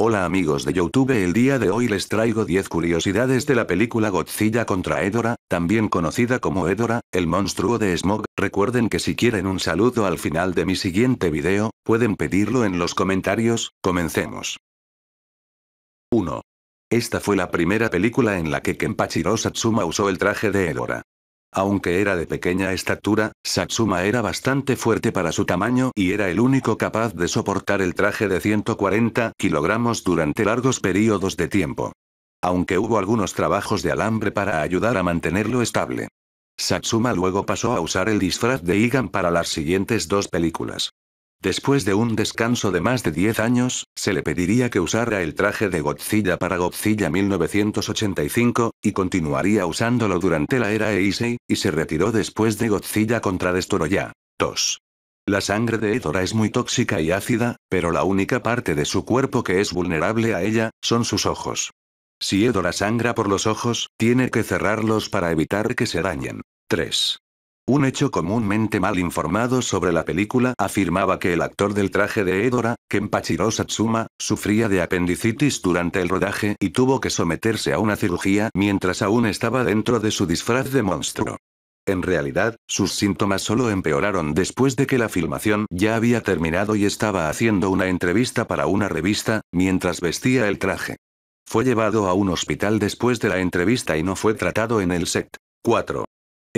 Hola amigos de Youtube el día de hoy les traigo 10 curiosidades de la película Godzilla contra Edora, también conocida como Edora, el monstruo de Smog, recuerden que si quieren un saludo al final de mi siguiente video, pueden pedirlo en los comentarios, comencemos. 1. Esta fue la primera película en la que Kenpachi Satsuma usó el traje de Edora. Aunque era de pequeña estatura, Satsuma era bastante fuerte para su tamaño y era el único capaz de soportar el traje de 140 kilogramos durante largos periodos de tiempo. Aunque hubo algunos trabajos de alambre para ayudar a mantenerlo estable. Satsuma luego pasó a usar el disfraz de Igan para las siguientes dos películas. Después de un descanso de más de 10 años, se le pediría que usara el traje de Godzilla para Godzilla 1985, y continuaría usándolo durante la era Eisei, y se retiró después de Godzilla contra Destoroyah. 2. La sangre de Edora es muy tóxica y ácida, pero la única parte de su cuerpo que es vulnerable a ella, son sus ojos. Si Edora sangra por los ojos, tiene que cerrarlos para evitar que se dañen. 3. Un hecho comúnmente mal informado sobre la película afirmaba que el actor del traje de Edora, Kenpachiro Satsuma, sufría de apendicitis durante el rodaje y tuvo que someterse a una cirugía mientras aún estaba dentro de su disfraz de monstruo. En realidad, sus síntomas solo empeoraron después de que la filmación ya había terminado y estaba haciendo una entrevista para una revista, mientras vestía el traje. Fue llevado a un hospital después de la entrevista y no fue tratado en el set. 4.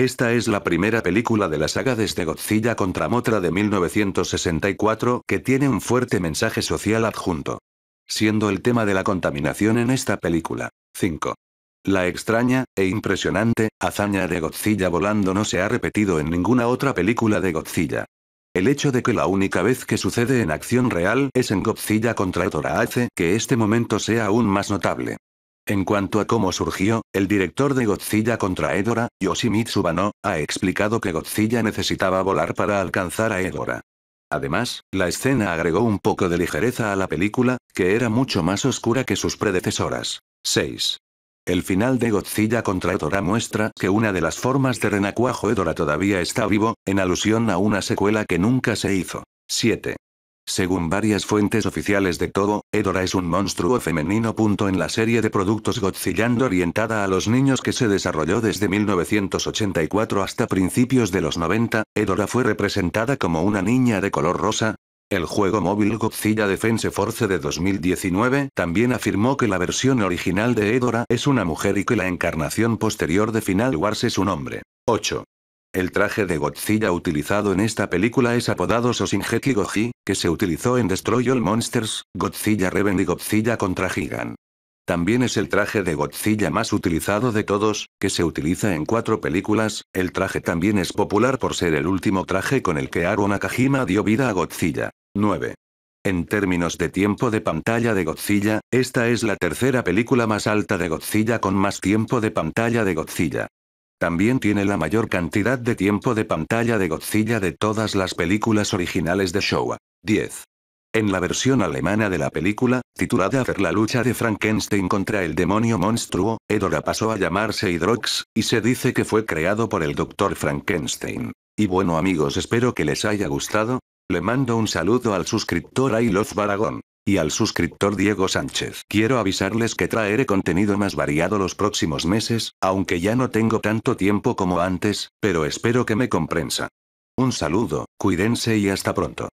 Esta es la primera película de la saga desde este Godzilla contra Motra de 1964 que tiene un fuerte mensaje social adjunto. Siendo el tema de la contaminación en esta película. 5. La extraña, e impresionante, hazaña de Godzilla volando no se ha repetido en ninguna otra película de Godzilla. El hecho de que la única vez que sucede en acción real es en Godzilla contra hace que este momento sea aún más notable. En cuanto a cómo surgió, el director de Godzilla contra Edora, Yoshimitsu mitsubano ha explicado que Godzilla necesitaba volar para alcanzar a Edora. Además, la escena agregó un poco de ligereza a la película, que era mucho más oscura que sus predecesoras. 6. El final de Godzilla contra Edora muestra que una de las formas de renacuajo Edora todavía está vivo, en alusión a una secuela que nunca se hizo. 7. Según varias fuentes oficiales de todo, Edora es un monstruo femenino. En la serie de productos Godzilla orientada a los niños que se desarrolló desde 1984 hasta principios de los 90, Edora fue representada como una niña de color rosa. El juego móvil Godzilla Defense Force de 2019 también afirmó que la versión original de Edora es una mujer y que la encarnación posterior de Final Wars es un hombre. 8. El traje de Godzilla utilizado en esta película es apodado Sosinheki Goji, que se utilizó en Destroy All Monsters, Godzilla Reven y Godzilla contra Gigan. También es el traje de Godzilla más utilizado de todos, que se utiliza en cuatro películas, el traje también es popular por ser el último traje con el que Aaron Nakajima dio vida a Godzilla. 9. En términos de tiempo de pantalla de Godzilla, esta es la tercera película más alta de Godzilla con más tiempo de pantalla de Godzilla. También tiene la mayor cantidad de tiempo de pantalla de Godzilla de todas las películas originales de Showa. 10. En la versión alemana de la película, titulada Ver la lucha de Frankenstein contra el demonio monstruo, Edora pasó a llamarse Hydrox, y se dice que fue creado por el Dr. Frankenstein. Y bueno amigos espero que les haya gustado. Le mando un saludo al suscriptor Ailos Baragón. Y al suscriptor Diego Sánchez. Quiero avisarles que traeré contenido más variado los próximos meses, aunque ya no tengo tanto tiempo como antes, pero espero que me comprensa. Un saludo, cuídense y hasta pronto.